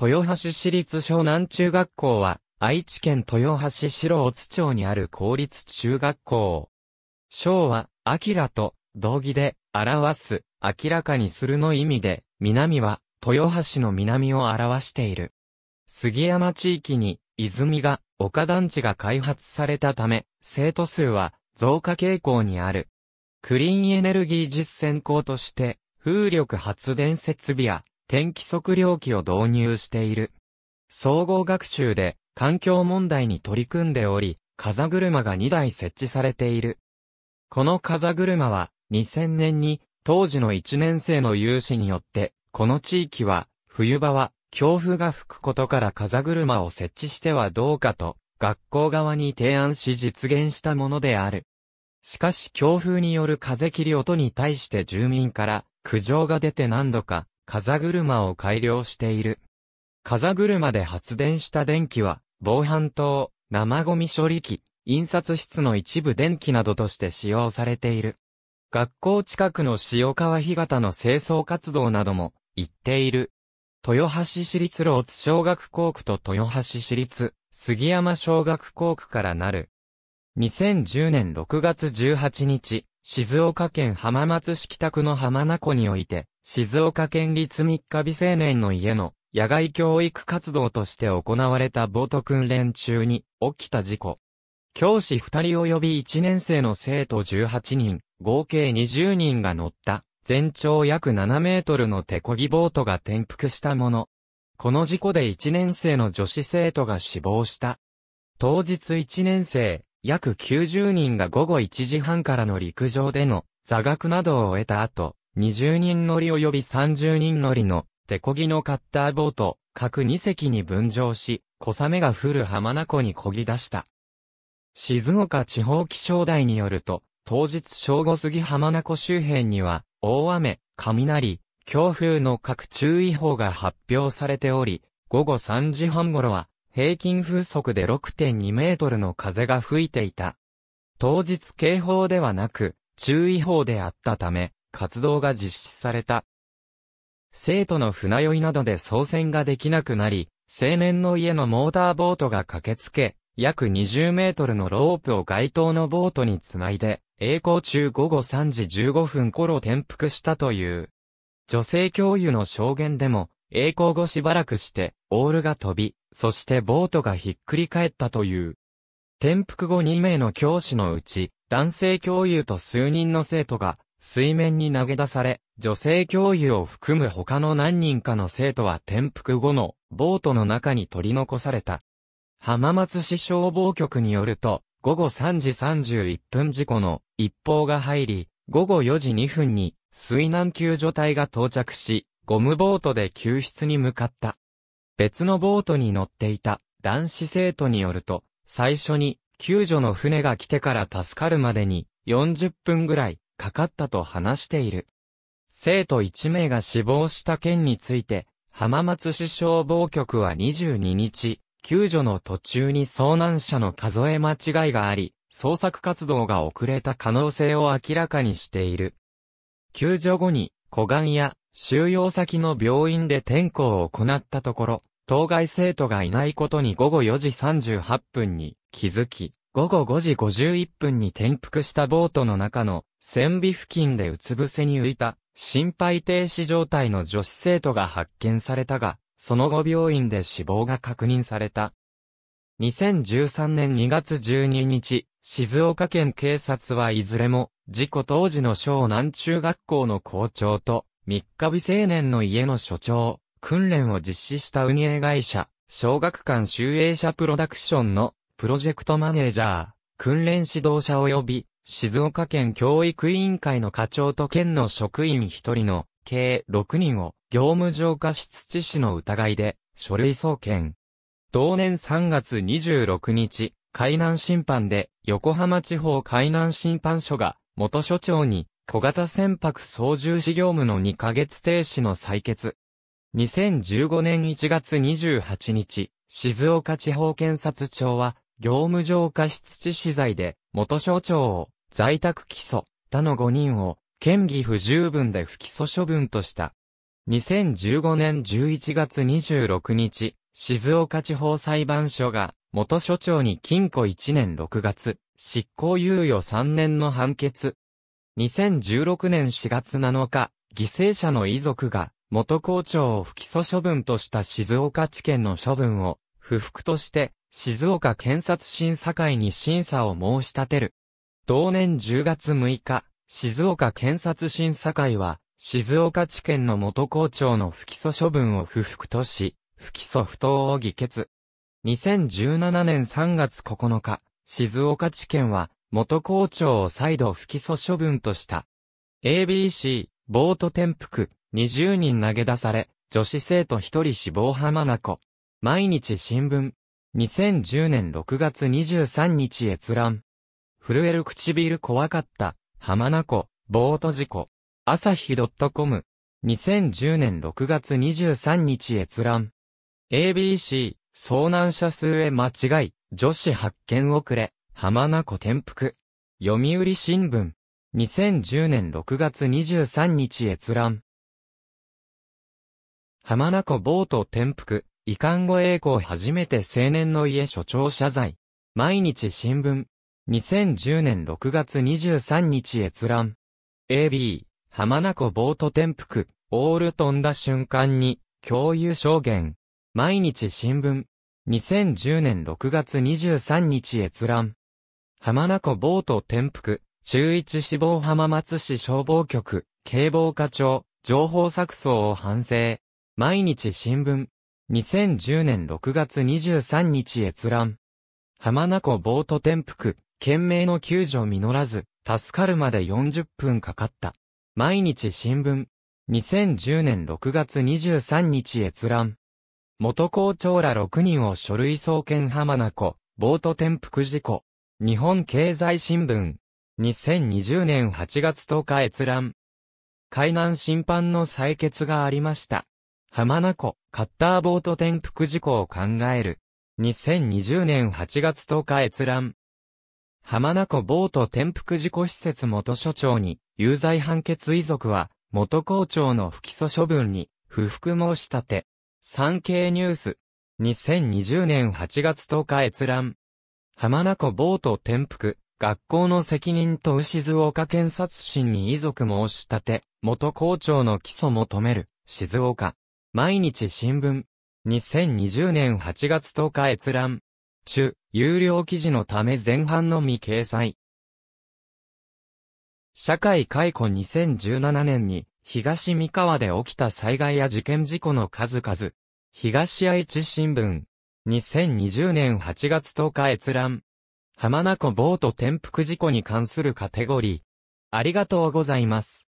豊橋市立湘南中学校は、愛知県豊橋市大津町にある公立中学校。章は、明と、同義で、表す、明らかにするの意味で、南は、豊橋の南を表している。杉山地域に、泉が、丘団地が開発されたため、生徒数は、増加傾向にある。クリーンエネルギー実践校として、風力発電設備や天気測量器を導入している。総合学習で環境問題に取り組んでおり、風車が2台設置されている。この風車は2000年に当時の1年生の有志によって、この地域は冬場は強風が吹くことから風車を設置してはどうかと学校側に提案し実現したものである。しかし強風による風切り音に対して住民から苦情が出て何度か風車を改良している。風車で発電した電気は、防犯灯、生ゴミ処理機、印刷室の一部電気などとして使用されている。学校近くの塩川干潟の清掃活動なども、行っている。豊橋市立ロー津小学校区と豊橋市立杉山小学校区からなる。2010年6月18日、静岡県浜松市北区の浜名湖において、静岡県立三日美青年の家の野外教育活動として行われたボート訓練中に起きた事故。教師二人及び一年生の生徒18人、合計20人が乗った全長約7メートルの手漕ぎボートが転覆したもの。この事故で一年生の女子生徒が死亡した。当日一年生、約90人が午後1時半からの陸上での座学などを終えた後、20人乗り及び30人乗りの、手漕ぎのカッターボート、各2隻に分乗し、小雨が降る浜名湖に漕ぎ出した。静岡地方気象台によると、当日正午過ぎ浜名湖周辺には、大雨、雷、強風の各注意報が発表されており、午後3時半頃は、平均風速で6.2メートルの風が吹いていた。当日警報ではなく、注意報であったため、活動が実施された。生徒の船酔いなどで操船ができなくなり、青年の家のモーターボートが駆けつけ、約20メートルのロープを街頭のボートにつないで、栄光中午後3時15分頃転覆したという。女性教諭の証言でも、栄光後しばらくして、オールが飛び、そしてボートがひっくり返ったという。転覆後2名の教師のうち、男性教諭と数人の生徒が、水面に投げ出され、女性教諭を含む他の何人かの生徒は転覆後のボートの中に取り残された。浜松市消防局によると、午後3時31分事故の一報が入り、午後4時2分に水難救助隊が到着し、ゴムボートで救出に向かった。別のボートに乗っていた男子生徒によると、最初に救助の船が来てから助かるまでに40分ぐらいかかったと話している。生徒1名が死亡した件について、浜松市消防局は22日、救助の途中に遭難者の数え間違いがあり、捜索活動が遅れた可能性を明らかにしている。救助後に、湖岸や収容先の病院で点呼を行ったところ、当該生徒がいないことに午後4時38分に気づき、午後5時51分に転覆したボートの中の船尾付近でうつ伏せに浮いた心肺停止状態の女子生徒が発見されたが、その後病院で死亡が確認された。2013年2月12日、静岡県警察はいずれも、事故当時の湘南中学校の校長と、三日未成年の家の所長、訓練を実施した運営会社、小学館集英社プロダクションのプロジェクトマネージャー、訓練指導者及び、静岡県教育委員会の課長と県の職員1人の、計6人を、業務上過失致死の疑いで、書類送検。同年3月26日、海南審判で、横浜地方海南審判所が、元所長に、小型船舶操縦士業務の2ヶ月停止の採決。2015年1月28日、静岡地方検察庁は、業務上過失致死罪で、元省庁を在宅起訴、他の5人を、嫌疑不十分で不起訴処分とした。2015年11月26日、静岡地方裁判所が、元所長に禁錮1年6月、執行猶予3年の判決。2016年4月7日、犠牲者の遺族が、元校長を不起訴処分とした静岡地検の処分を、不服として、静岡検察審査会に審査を申し立てる。同年10月6日、静岡検察審査会は、静岡地検の元校長の不起訴処分を不服とし、不起訴不当を議決。2017年3月9日、静岡地検は、元校長を再度不起訴処分とした。ABC、ボート転覆、20人投げ出され、女子生徒1人死亡浜名湖。毎日新聞。2010年6月23日閲覧。震える唇怖かった、浜名湖、ボート事故。朝日 .com。2010年6月23日閲覧。ABC、遭難者数へ間違い、女子発見遅れ、浜名湖転覆。読売新聞。2010年6月23日閲覧。浜名湖ボート転覆。遺憾後栄光初めて青年の家所長謝罪。毎日新聞。2010年6月23日閲覧。AB、浜名湖ボート転覆、オール飛んだ瞬間に、共有証言。毎日新聞。2010年6月23日閲覧。浜名湖ボート転覆、中一死亡浜松市消防局、警防課長、情報錯綜を反省。毎日新聞。2010年6月23日閲覧。浜名湖ボート転覆、懸命の救助実らず、助かるまで40分かかった。毎日新聞。2010年6月23日閲覧。元校長ら6人を書類送検浜名湖、ボート転覆事故。日本経済新聞。2020年8月10日閲覧。海難審判の採決がありました。浜名湖、カッターボート転覆事故を考える。2020年8月10日閲覧。浜名湖ボート転覆事故施設元所長に、有罪判決遺族は、元校長の不起訴処分に、不服申し立て。産経ニュース。2020年8月10日閲覧。浜名湖ボート転覆、学校の責任と牛静岡検察審に遺族申し立て、元校長の起訴求める、静岡。毎日新聞。2020年8月10日閲覧。中、有料記事のため前半のみ掲載。社会解雇2017年に、東三河で起きた災害や事件事故の数々。東愛知新聞。2020年8月10日閲覧。浜名湖ボート転覆事故に関するカテゴリー。ありがとうございます。